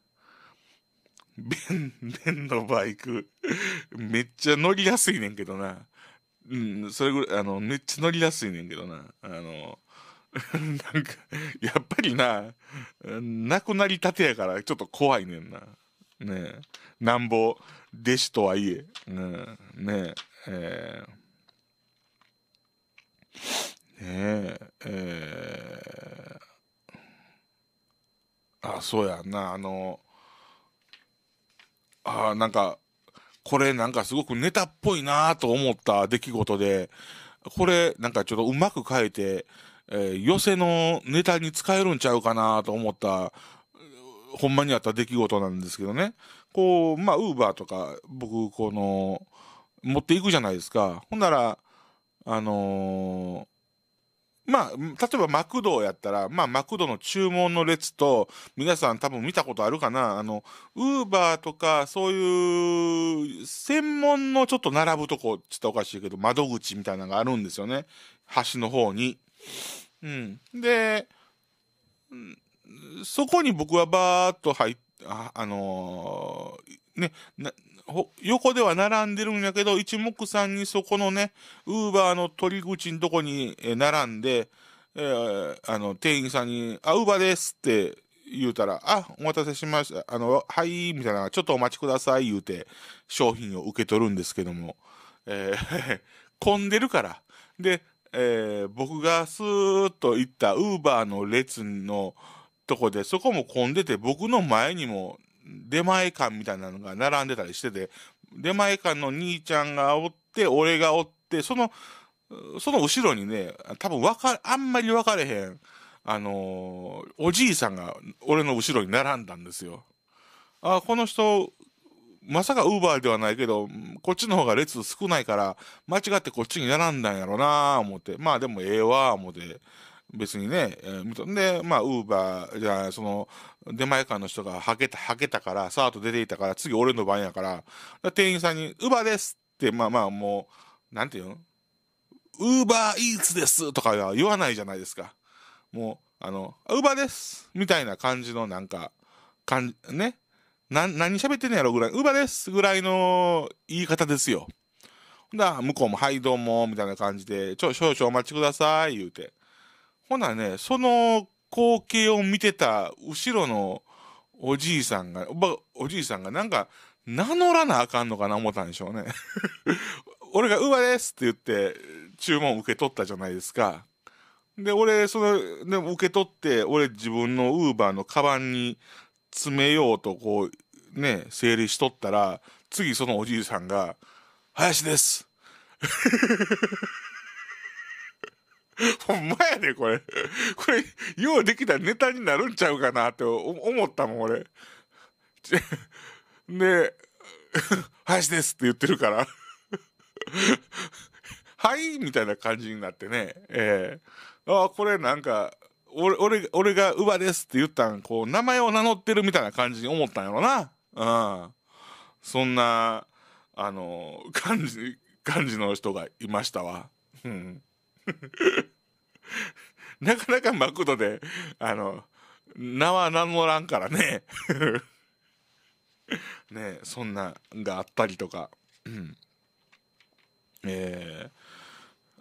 ベン、ベンのバイク、めっちゃ乗りやすいねんけどな。うん、それぐらい、あの、めっちゃ乗りやすいねんけどな。あの、なんか、やっぱりな、なくなりたてやからちょっと怖いねんな。ねえ。なんぼ、弟子とはいえ。うん、ねえ。えー、ねえ。えー、あ、そうやな。あの、ああ、なんか、これなんかすごくネタっぽいなと思った出来事で、これなんかちょっとうまく変えて、えー、寄せのネタに使えるんちゃうかなと思った、ほんまにあった出来事なんですけどね。こう、まあ、ウーバーとか、僕、この、持っていくじゃないですか。ほんなら、あのーまあ、例えばマクドをやったら、まあ、マクドの注文の列と、皆さん多分見たことあるかな、あの、ウーバーとか、そういう、専門のちょっと並ぶとこ、ちょっとおかしいけど、窓口みたいなのがあるんですよね。端の方に。うん。で、そこに僕はバーっと入っあ、あのー、ね、横では並んでるんやけど、一目散にそこのね、ウーバーの取り口のとこに並んで、えー、あの、店員さんに、あ、ウーバーですって言うたら、あ、お待たせしました。あの、はい、みたいな、ちょっとお待ちください、言うて、商品を受け取るんですけども、えー、混んでるから。で、えー、僕がスーッと行ったウーバーの列のとこで、そこも混んでて、僕の前にも出前館みたいなのが並んでたりしてて、出前館の兄ちゃんがおって、俺がおって、その、その後ろにね、多分わか、あんまり分かれへん、あのー、おじいさんが俺の後ろに並んだんですよ。あ、この人、まさかウーバーではないけど、こっちの方が列少ないから、間違ってこっちに並んだんやろなあ思って。まあでもええわ、思って。別にね、えー、で、まあ、ウーバー、じゃあ、その、出前館の人がはけた、はけたから、さーと出ていたから、次俺の番やから、から店員さんに、ウーバーですって、まあまあ、もう、なんていうのウーバーイーツですとかは言わないじゃないですか。もう、あの、ウーバーですみたいな感じの、なんか、かん、ね。な、何喋ってんやろぐらい、ウーバーですぐらいの言い方ですよ。ほんだ向こうも、はい、どうも、みたいな感じで、ちょ、少々お待ちください、言うて。ほなね、その光景を見てた後ろのおじいさんが、おおじいさんがなんか、名乗らなあかんのかな思ったんでしょうね。俺が、うわですって言って、注文受け取ったじゃないですか。で、俺、その、で受け取って、俺自分のウーバーのカバンに詰めようと、こう、ね、整理しとったら、次そのおじいさんが、林です ほんまやで、これ。これ、ようできたネタになるんちゃうかなって思ったもん、俺。で、林ですって言ってるから。はいみたいな感じになってね。ええー、ああ、これなんか、俺、俺、俺が乳母ですって言ったん、こう、名前を名乗ってるみたいな感じに思ったんやろな。うん。そんな、あの、感じ、感じの人がいましたわ。うん。なかなかマクドで、あの、名は何もらんからね。ねそんながあったりとか。え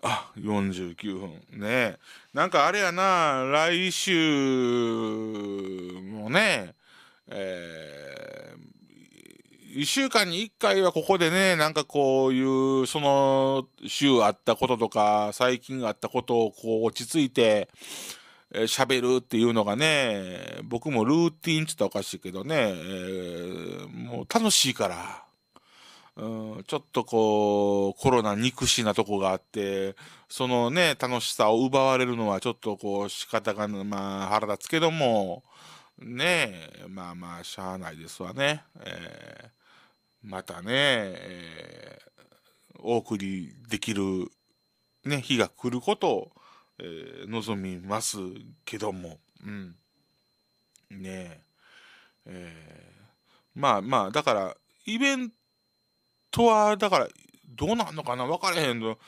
ー、あ49分ねなんかあれやな来週もねえー1週間に1回はここでね、なんかこういう、その週あったこととか、最近あったことをこう落ち着いて、喋、えー、るっていうのがね、僕もルーティンって言ったらおかしいけどね、えー、もう楽しいから。うん、ちょっとこう、コロナ憎しなとこがあって、そのね、楽しさを奪われるのはちょっとこう、仕方が、まあ、腹立つけども、ねえ、まあまあ、しゃあないですわね。えまたね、えー、お送りできる、ね、日が来ることを、えー、望みますけども、うん。ねえ、えー、まあまあ、だから、イベントは、だから、どうなんのかな分からへんの。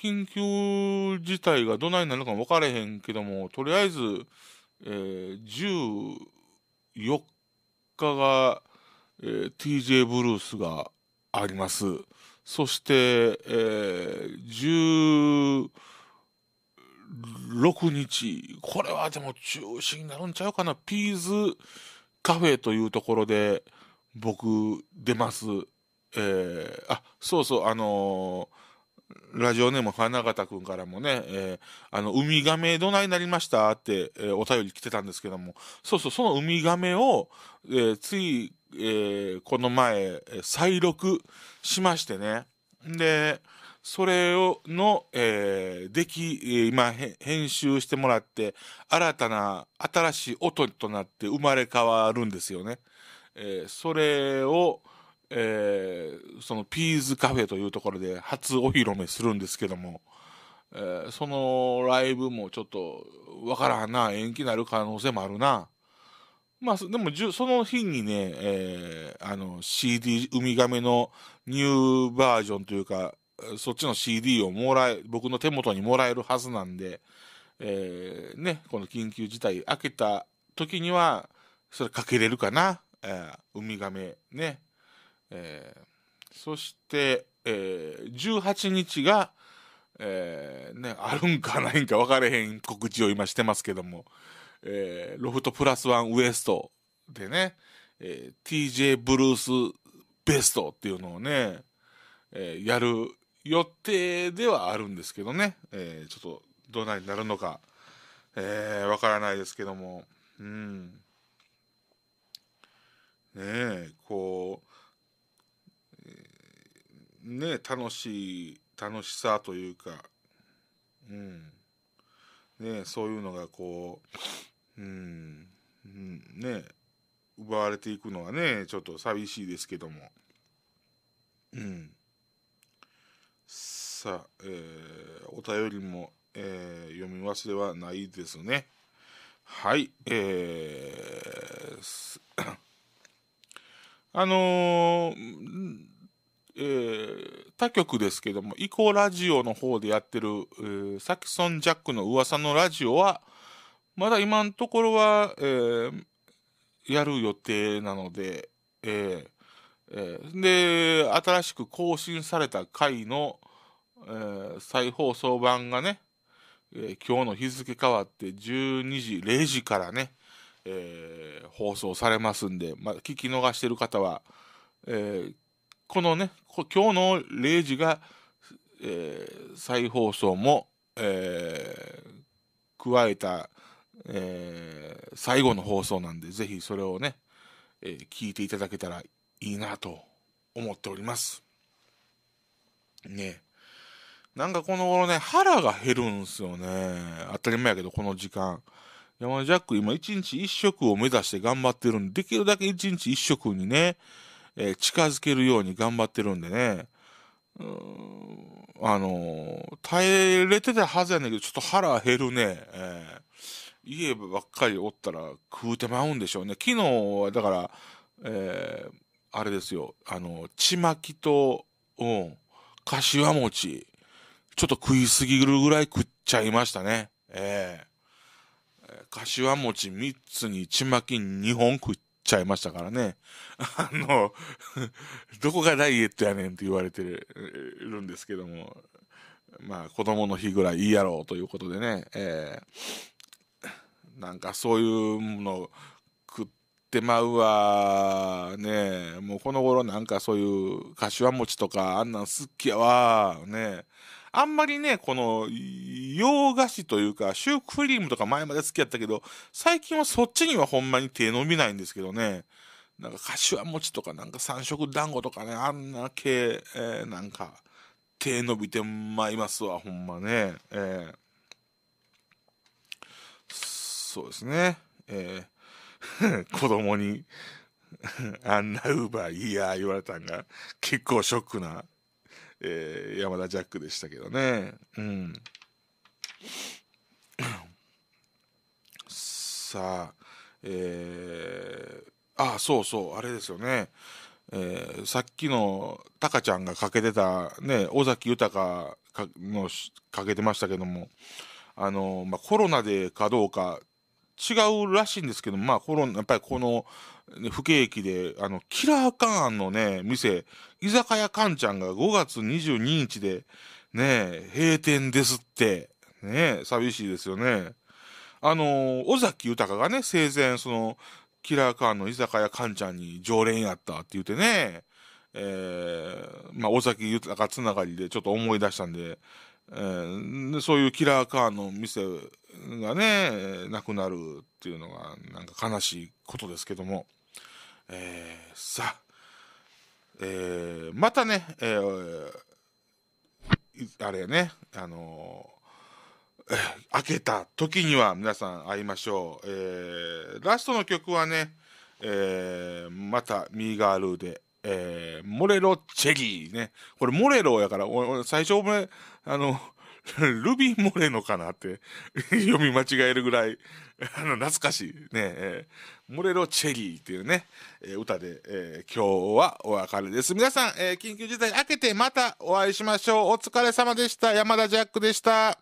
緊急事態がどないなるか分からへんけども、とりあえず、えー、14日が、えー、TJ ブルースがあります。そして、えー、16日、これはでも中止になるんちゃうかな。ピーズカフェというところで僕出ます。えー、あ、そうそう、あのーラジオネーム花形くんからもね、えー、あの、ウミガメどないなりましたって、えー、お便り来てたんですけども、そうそう、そのウミガメを、えー、ついえー、この前、再録しましてね。で、それを、の、えー、でき、今、編集してもらって、新たな、新しい音となって生まれ変わるんですよね。えー、それを、えー、そのピーズカフェというところで初お披露目するんですけども、えー、そのライブもちょっとわからんな、延期なる可能性もあるな。まあ、でも、その日にね、えー、あの、CD、ウミガメのニューバージョンというか、そっちの CD をもらえ、僕の手元にもらえるはずなんで、えー、ね、この緊急事態開けた時には、それかけれるかな、えー、ウミガメね。えー、そして、えー、18日が、えー、ね、あるんかないんか分かれへん告知を今してますけども、えー、ロフトプラスワンウエストでね、えー、TJ ブルースベストっていうのをね、えー、やる予定ではあるんですけどね、えー、ちょっとどうなになるのか、えー、わからないですけども、うん。ねえ、こう、えー、ね楽しい、楽しさというか、うん。ねそういうのがこう、うんね奪われていくのはねちょっと寂しいですけども、うん、さあ、えー、お便りも、えー、読み忘れはないですねはいえー、あのー、えー、他局ですけども、イコラジオの方でやってる、えー、サキソン・ジャックの噂のラジオは、まだ今のところは、えー、やる予定なので、えーえー、で、新しく更新された回の、えー、再放送版がね、えー、今日の日付変わって12時、0時からね、えー、放送されますんで、まあ、聞き逃してる方は、えー、このね、今日の0時が、えー、再放送も、えー、加えたえー、最後の放送なんで、ぜひそれをね、えー、聞いていただけたらいいなと思っております。ねなんかこの頃ね、腹が減るんすよね。当たり前やけど、この時間。山田ジャック今一日一食を目指して頑張ってるんで、できるだけ一日一食にね、えー、近づけるように頑張ってるんでね。あのー、耐えれてたはずやねんけど、ちょっと腹減るね。えー家ばっかりおったら食うてまうんでしょうね。昨日はだから、えー、あれですよ、あの、ちまきと、うん、かしわ餅、ちょっと食いすぎるぐらい食っちゃいましたね。ええー。かしわ餅3つにちまき2本食っちゃいましたからね。あの、どこがダイエットやねんって言われてるるんですけども、まあ子供の日ぐらいいいやろうということでね、ええーなんかそういうの食ってまうわねもうこの頃なんかそういう柏餅とかあんなん好きやわねあんまりね、この洋菓子というか、シュークリームとか前まで好きやったけど、最近はそっちにはほんまに手伸びないんですけどね。なんか柏餅とかなんか三色団子とかね、あんな系、えー、なんか手伸びてまいますわ、ほんまね。えーそうですね。えー、子供に あんなウーバーいいや言われたんが、結構ショックな、えー、山田ジャックでしたけどね。うん。さあ、えー、あ、そうそう、あれですよね。えー、さっきのタカちゃんがかけてた、ね、尾崎豊のかけてましたけども、あの、まあ、コロナでかどうか違うらしいんですけど、まあ、コロナ、やっぱりこの、不景気で、あの、キラーカーンのね、店、居酒屋カンちゃんが5月22日で、ね、閉店ですって、ね、寂しいですよね。あの、尾崎豊がね、生前、その、キラーカーンの居酒屋カンちゃんに常連やったって言ってね、えー、まあ、尾崎豊つながりでちょっと思い出したんで、えー、そういうキラーカーンの店がね、亡くなるっていうのがなんか悲しいことですけども、えー、さあ、えー、またね、えー、あれね、あのー、開けた時には皆さん会いましょう。えー、ラストの曲はね、えー、また、ミーガールーで、えー、モレロチェリーね。これ、モレロやから、最初、俺、あの、ルビーモレノかなって 読み間違えるぐらいあの、懐かしいね、えー、モレロチェリーっていうね、えー、歌で、えー、今日はお別れです。皆さん、え緊急事態明けてまたお会いしましょう。お疲れ様でした。山田ジャックでした。